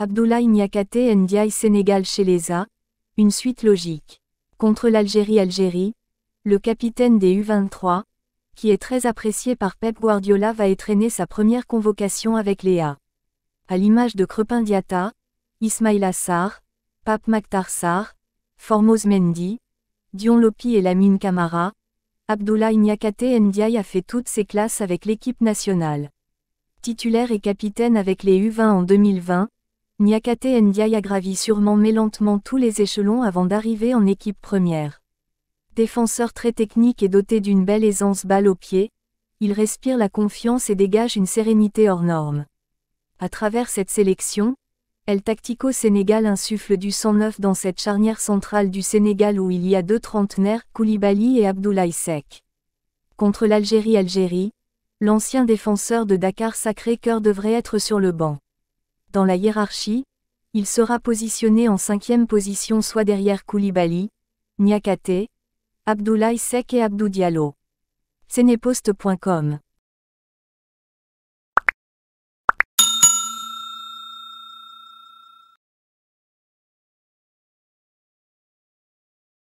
Abdoulaye Niakate Ndiaye Sénégal chez les A, une suite logique. Contre l'Algérie Algérie, le capitaine des U23, qui est très apprécié par Pep Guardiola va étreiner sa première convocation avec les A. À l'image de Crepin Diata, Ismaïla Sarr, Pape Maktar Sarr, Formos Mendy, Dion Lopi et Lamine Camara, Abdoulaye Niakate Ndiaye a fait toutes ses classes avec l'équipe nationale. Titulaire et capitaine avec les U20 en 2020, Nyakate Ndiaye a gravi sûrement mais lentement tous les échelons avant d'arriver en équipe première. Défenseur très technique et doté d'une belle aisance balle au pied, il respire la confiance et dégage une sérénité hors norme. À travers cette sélection, El Tactico Sénégal insuffle du neuf dans cette charnière centrale du Sénégal où il y a deux trentenaires, Koulibaly et Abdoulaye Sek. Contre l'Algérie-Algérie, l'ancien défenseur de Dakar sacré cœur devrait être sur le banc dans la hiérarchie, il sera positionné en cinquième position soit derrière Koulibaly, Niakate, Abdoulaye Sek et Abdou Diallo.